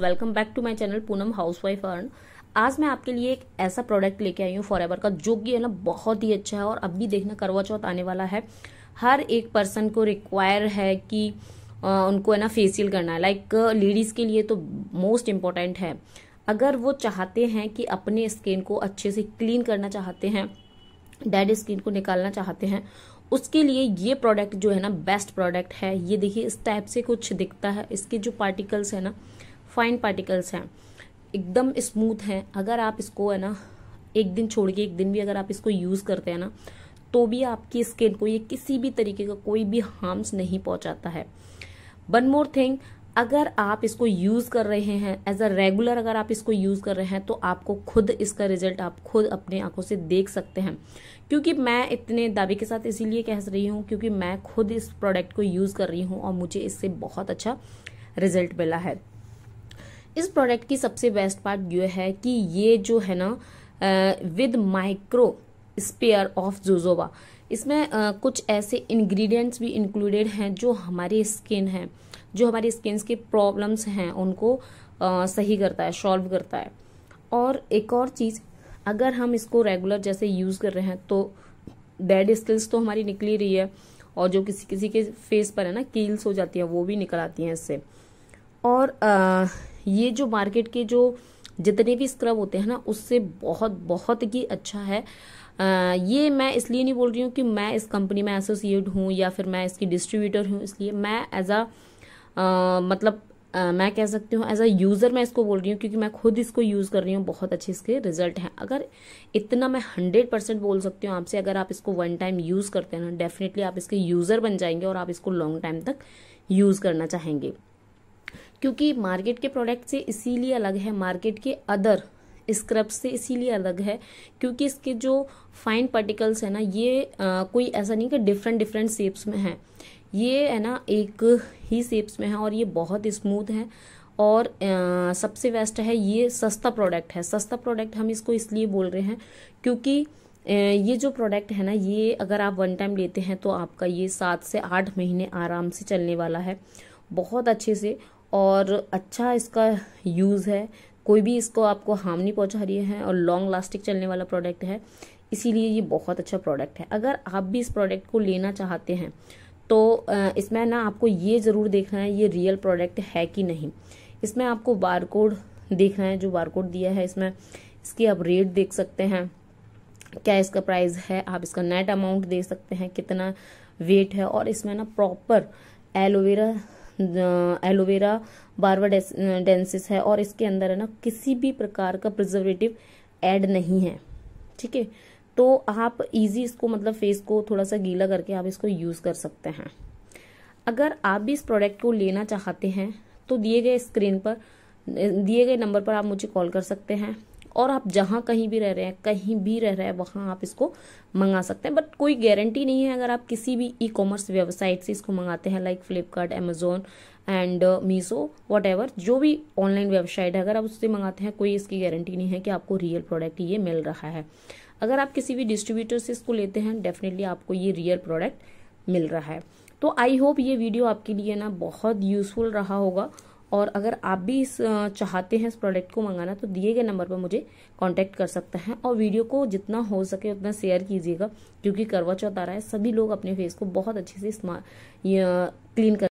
welcome back to my channel Poonam housewife earn आज मैं आपके लिए एक ऐसा प्रोडक्ट लेके आई हूँ फॉर एवर का जो कि है ना बहुत ही अच्छा है और अब भी देखना करवा चौथ आने वाला है हर एक पर्सन को रिक्वायर है कि आ, उनको है ना फेसियल करना है लाइक लेडीज़ के लिए तो मोस्ट इम्पॉर्टेंट है अगर वो चाहते हैं कि अपने स्किन को अच्छे से क्लीन करना चाहते हैं डेड स्किन को निकालना चाहते हैं उसके लिए ये प्रोडक्ट जो है ना बेस्ट प्रोडक्ट है ये देखिए इस टाइप से कुछ दिखता है इसके जो पार्टिकल्स है ना फाइन पार्टिकल्स हैं एकदम स्मूथ हैं अगर आप इसको है ना एक दिन छोड़ के एक दिन भी अगर आप इसको यूज़ करते हैं ना तो भी आपकी स्किन को ये किसी भी तरीके का कोई भी हार्म्स नहीं पहुंचाता है वन मोर थिंग अगर आप इसको यूज़ कर रहे हैं एज अ रेगुलर अगर आप इसको यूज़ कर रहे हैं तो आपको खुद इसका रिजल्ट आप खुद अपने आंखों से देख सकते हैं क्योंकि मैं इतने दावे के साथ इसीलिए कह रही हूँ क्योंकि मैं खुद इस प्रोडक्ट को यूज़ कर रही हूँ और मुझे इससे बहुत अच्छा रिजल्ट मिला है इस प्रोडक्ट की सबसे बेस्ट पार्ट यह है कि ये जो है ना with micro sphere of jojoba इसमें आ, कुछ ऐसे इंग्रेडिएंट्स भी इंक्लूडेड हैं जो हमारी स्किन है जो हमारी स्किन के प्रॉब्लम्स हैं उनको आ, सही करता है सॉल्व करता है और एक और चीज़ अगर हम इसको रेगुलर जैसे यूज़ कर रहे हैं तो डेड स्किल्स तो हमारी निकली रही है और जो किसी किसी के फेस पर है ना कील्स हो जाती हैं वो भी निकल आती हैं इससे और आ, ये जो मार्केट के जो जितने भी स्क्रब होते हैं ना उससे बहुत बहुत ही अच्छा है आ, ये मैं इसलिए नहीं बोल रही हूँ कि मैं इस कंपनी में एसोसिएट हूँ या फिर मैं इसकी डिस्ट्रीब्यूटर हूँ इसलिए मैं एज अ मतलब आ, मैं कह सकती हूँ एज अ यूज़र मैं इसको बोल रही हूँ क्योंकि मैं खुद इसको यूज़ कर रही हूँ बहुत अच्छे इसके रिजल्ट हैं अगर इतना मैं हंड्रेड परसेंट बोल सकती हूँ आपसे अगर आप इसको वन टाइम यूज़ करते हैं ना डेफिनेटली आप इसके यूज़र बन जाएंगे और आप इसको लॉन्ग टाइम तक यूज़ करना चाहेंगे क्योंकि मार्केट के प्रोडक्ट से इसीलिए अलग है मार्केट के अदर स्क्रब से इसीलिए अलग है क्योंकि इसके जो फाइन पार्टिकल्स है ना ये आ, कोई ऐसा नहीं कि डिफरेंट डिफरेंट शेप्स में है ये है ना एक ही शेप्स में है और ये बहुत स्मूथ है और आ, सबसे बेस्ट है ये सस्ता प्रोडक्ट है सस्ता प्रोडक्ट हम इसको इसलिए बोल रहे हैं क्योंकि ये जो प्रोडक्ट है ना ये अगर आप वन टाइम लेते हैं तो आपका ये सात से आठ महीने आराम से चलने वाला है बहुत अच्छे से और अच्छा इसका यूज़ है कोई भी इसको आपको हार्म नहीं पहुंचा रही है और लॉन्ग लास्टिक चलने वाला प्रोडक्ट है इसीलिए ये बहुत अच्छा प्रोडक्ट है अगर आप भी इस प्रोडक्ट को लेना चाहते हैं तो इसमें ना आपको ये ज़रूर देखना है ये रियल प्रोडक्ट है कि नहीं इसमें आपको बार कोड देखना है जो बार कोड दिया है इसमें इसकी आप रेट देख सकते हैं क्या इसका प्राइस है आप इसका नेट अमाउंट दे सकते हैं कितना वेट है और इसमें ना प्रॉपर एलोवेरा एलोवेरा बारवा डेंसिस है और इसके अंदर है ना किसी भी प्रकार का प्रिजर्वेटिव ऐड नहीं है ठीक है तो आप इजी इसको मतलब फेस को थोड़ा सा गीला करके आप इसको यूज़ कर सकते हैं अगर आप भी इस प्रोडक्ट को लेना चाहते हैं तो दिए गए स्क्रीन पर दिए गए नंबर पर आप मुझे कॉल कर सकते हैं और आप जहाँ कहीं भी रह रहे हैं कहीं भी रह रहे हैं वहाँ आप इसको मंगा सकते हैं बट कोई गारंटी नहीं है अगर आप किसी भी ई कॉमर्स वेबसाइट से इसको मंगाते हैं like Flipkart Amazon and Meesho what जो भी ऑनलाइन वेबसाइट है अगर आप उससे मंगाते हैं कोई इसकी गारंटी नहीं है कि आपको रियल प्रोडक्ट ये मिल रहा है अगर आप किसी भी डिस्ट्रीब्यूटर से इसको लेते हैं डेफिनेटली आपको ये रियल प्रोडक्ट मिल रहा है तो आई होप ये वीडियो आपके लिए ना बहुत यूज़फुल रहा होगा और अगर आप भी इस चाहते हैं इस प्रोडक्ट को मंगाना तो दिए गए नंबर पर मुझे कांटेक्ट कर सकते हैं और वीडियो को जितना हो सके उतना शेयर कीजिएगा क्योंकि करवा चौथ आ रहा है सभी लोग अपने फेस को बहुत अच्छे से स्मार्ट क्लीन कर